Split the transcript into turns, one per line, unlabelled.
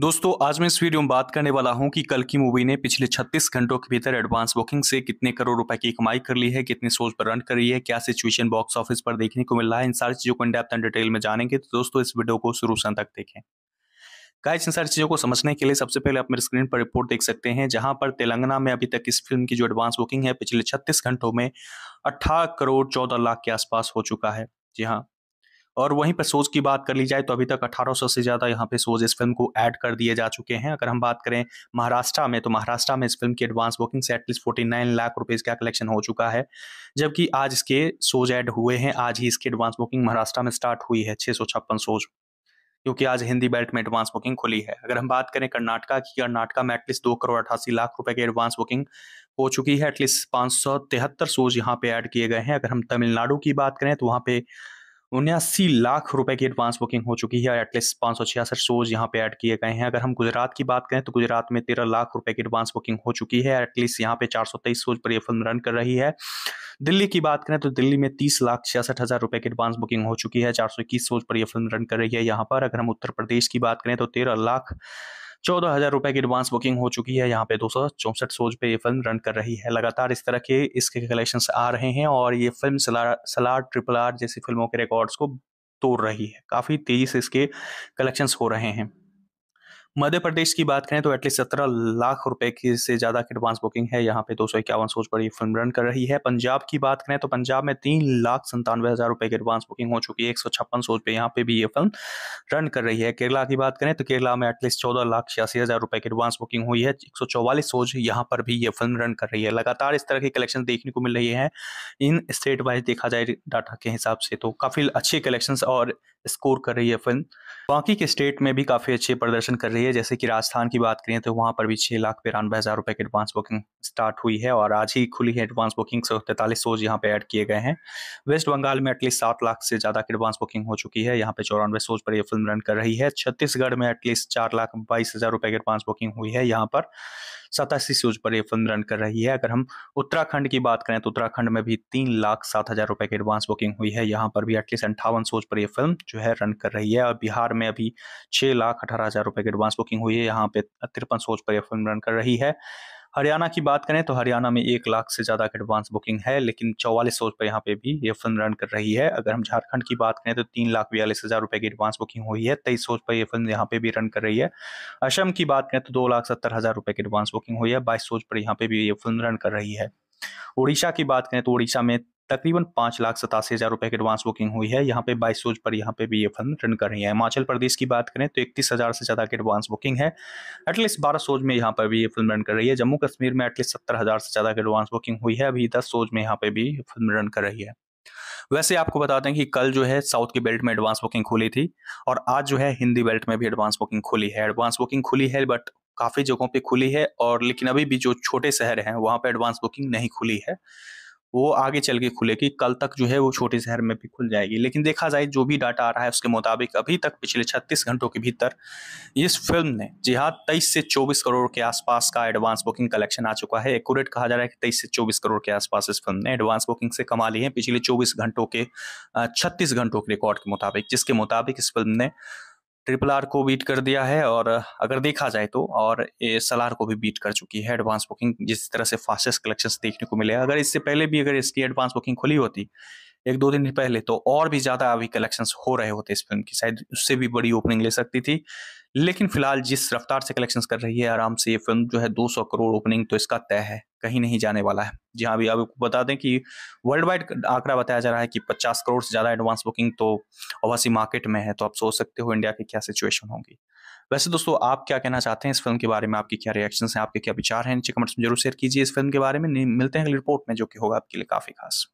दोस्तों आज मैं इस वीडियो में बात करने वाला हूं कि कल की मूवी ने पिछले 36 घंटों के भीतर एडवांस बुकिंग से कितने करोड़ रुपए की कमाई कर ली है कितने सोच पर रन कर रही है क्या सिचुएशन बॉक्स ऑफिस पर देखने को मिल रहा है इन सारी चीजों को इन डेप्थ एंड डिटेल में जानेंगे तो दोस्तों इस वीडियो को शुरू से तक देखें गाइस इन सारी चीज़ों को समझने के लिए सबसे पहले आप मेरे स्क्रीन पर रिपोर्ट देख सकते हैं जहां पर तेलंगाना में अभी तक इस फिल्म की जो एडवांस बुकिंग है पिछले छत्तीस घंटों में अट्ठारह करोड़ चौदह लाख के आसपास हो चुका है जी हाँ और वहीं पर सोज की बात कर ली जाए तो अभी तक 1800 से ज़्यादा यहाँ पे सोज इस फिल्म को ऐड कर दिए जा चुके हैं अगर हम बात करें महाराष्ट्र में तो महाराष्ट्र में इस फिल्म की एडवांस बुकिंग से at least forty nine lakh rupees का कलेक्शन हो चुका है जबकि आज इसके सोज ऐड हुए हैं आज ही इसकी एडवांस बुकिंग महाराष्ट्र में स्टार्ट हुई है छः सोज क्योंकि आज हिंदी बेल्ट में एडवांस बुकिंग खुली है अगर हम बात करें कर्नाटका की कर्नाटका में एटलीस्ट दो करोड़ अठासी लाख रुपए की एडवांस बुकिंग हो चुकी है एटलीस्ट पाँच सौ तिहत्तर सोज यहाँ पे ऐड किए गए हैं अगर हम तमिलनाडु की बात करें तो वहाँ पे उन्यासी लाख रुपए की एडवांस बुकिंग हो चुकी है और एटलीस्ट पाँच सौ छियासठ शोज यहाँ पे ऐड किए गए हैं अगर हम गुजरात की बात करें तो गुजरात में तेरह लाख रुपए की एडवांस बुकिंग हो चुकी है एटलीस्ट यहाँ पे चार सौ तेईस शोज पर यह फिल्म रन कर रही है दिल्ली की बात करें तो दिल्ली में तीस लाख छियासठ हज़ार रुपये की एडवांस बुकिंग हो चुकी है चार सौ इक्कीस शोज पर यह फिल्म रन कर रही है यहाँ पर अगर हम उत्तर प्रदेश की बात करें तो तेरह लाख चौदह हजार रुपए की एडवांस बुकिंग हो चुकी है यहाँ पे दो सौ चौसठ सोच पे ये फिल्म रन कर रही है लगातार इस तरह के इसके कलेक्शन आ रहे हैं और ये film Salaar Salaar triple R जैसी फिल्मों के रिकॉर्ड्स को तोड़ रही है काफ़ी तेज़ी से इसके कलेक्शंस हो रहे हैं मध्य प्रदेश की बात करें तो एटलीस्ट सत्रह लाख रुपए की से ज़्यादा की एडवांस बुकिंग है यहाँ पे दो सौ इक्यावन सोच पर फिल्म रन कर रही है पंजाब की बात करें तो पंजाब में तीन लाख संतानवे हज़ार रुपए की एडवांस बुकिंग हो चुकी है एक सौ छप्पन सोच पे यहाँ पे भी ये फिल्म रन कर रही है केरला की बात करें तो केरला में एटलीस्ट चौदह लाख छियासी हज़ार रुपए की एडवांस बुकिंग हुई है एक सौ चौवालीस सोच यहाँ पर भी ये फिल्म रन कर रही है लगातार इस तरह की कलेक्शन देखने को मिल रही है इन स्टेट वाइज देखा जाए डाटा के हिसाब से तो काफ़ी अच्छे कलेक्शन और स्कोर कर रही है फिल्म बाकी के स्टेट में भी काफ़ी अच्छे प्रदर्शन कर रही रही है जैसे कि राजस्थान की बात करें तो वहाँ पर भी छह लाख बिरानवे हज़ार रुपये की एडवांस बुकिंग स्टार्ट हुई है और आज ही खुली है एडवांस बुकिंग सौ तैंतालीस सोज यहाँ पे ऐड किए गए हैं वेस्ट बंगाल में एटलीस्ट सात लाख से ज़्यादा की एडवांस बुकिंग हो चुकी है यहाँ पे चौरानवे सोज पर यह फिल्म रन कर रही है छत्तीसगढ़ में एटलीस्ट चार लाख बाईस हज़ार रुपये की एडवांस बुकिंग हुई है यहाँ पर सतासी से पर ये फिल्म रन कर रही है अगर हम उत्तराखंड की बात करें तो उत्तराखंड में भी तीन लाख सात हजार रुपए की एडवांस बुकिंग हुई है यहाँ पर भी एटलीस्ट अंठावन सोच पर यह फिल्म जो है रन कर रही है और बिहार में अभी छह लाख अठारह हजार रुपए की एडवांस बुकिंग हुई है यहाँ पे तिरपन सोच पर यह फिल्म रन कर रही है हरियाणा की बात करें तो हरियाणा में एक लाख से ज़्यादा एडवांस बुकिंग है लेकिन चौवालीस सौ पर यहाँ पे भी ये फिल्म रन कर रही है अगर हम झारखंड की बात करें तो तीन लाख बयालीस हज़ार रुपये की एडवांस बुकिंग हुई है तेईस सौ पर ये फिल्म यहाँ पे भी रन कर रही है असम की बात करें तो दो लाख सत्तर हज़ार रुपये की एडवांस बुकिंग हुई है बाईस सौ पर यहाँ पे भी ये फिल्म रन कर रही है उड़ीसा की बात करें तो उड़ीसा में तकरीबन पाँच लाख सतासी हज़ार रुपये की एडवांस बुकिंग हुई है यहाँ पे बाईस सोच पर यहाँ पे भी ये फंड रिटर्न कर रही है हिमाचल प्रदेश की बात करें तो इकतीस हज़ार से ज़्यादा की एडवांस बुकिंग है एटलीस्ट बारह सोच में यहाँ पर भी ये फिल्म रन कर रही है जम्मू कश्मीर में एटलीस्ट सत्तर हज़ार से ज़्यादा की एडवांस बुकिंग हुई है अभी दस सोच में यहाँ पर भी फिल्म रन कर रही है वैसे आपको बता दें कि कल जो है साउथ की बेल्ट में एडवांस बुकिंग खुली थी और आज जो है हिंदी बेल्ट में भी एडवांस बुकिंग खुली है एडवांस बुकिंग खुली है बट काफ़ी जगहों पे खुली है और लेकिन अभी भी जो छोटे शहर हैं वहाँ पे एडवांस बुकिंग नहीं खुली है वो आगे चल के खुलेगी कल तक जो है वो छोटे शहर में भी खुल जाएगी लेकिन देखा जाए जो भी डाटा आ रहा है उसके मुताबिक अभी तक पिछले 36 घंटों के भीतर इस फिल्म ने जी हाँ तेईस से 24 करोड़ के आसपास का एडवांस बुकिंग कलेक्शन आ चुका है एक्यूरेट कहा जा रहा है कि तेईस से चौबीस करोड़ के आसपास इस फिल्म ने एडवांस बुकिंग से कमा ली है पिछले चौबीस घंटों के छत्तीस घंटों के रिकॉर्ड के मुताबिक जिसके मुताबिक इस फिल्म ने ट्रिपल आर को बीट कर दिया है और अगर देखा जाए तो और एस एल आर को भी बीट कर चुकी है एडवांस बुकिंग जिस तरह से फास्टेस्ट कलेक्शन देखने को मिले अगर इससे पहले भी अगर इसकी एडवांस बुकिंग खुली होती एक दो दिन पहले तो और भी ज़्यादा अभी कलेक्शन हो रहे होते इस फिल्म की शायद उससे भी बड़ी ओपनिंग ले सकती थी लेकिन फिलहाल जिस रफ्तार से कलेक्शंस कर रही है आराम से ये फिल्म जो है 200 करोड़ ओपनिंग तो इसका तय है कहीं नहीं जाने वाला है जी हाँ अभी आपको बता दें कि वर्ल्ड वाइड आंकड़ा बताया जा रहा है कि 50 करोड़ से ज़्यादा एडवांस बुकिंग तो अवासी मार्केट में है तो आप सोच सकते हो इंडिया की क्या सिचुएशन होगी वैसे दोस्तों आप क्या कहना चाहते हैं इस फिल्म के बारे में आपके क्या रिएक्शन हैं आपके क्या विचार हैं नीचे कमेंट्स में जरूर शेयर कीजिए इस फिल्म के बारे में मिलते हैं रिपोर्ट में जो कि होगा आपके लिए काफ़ी खास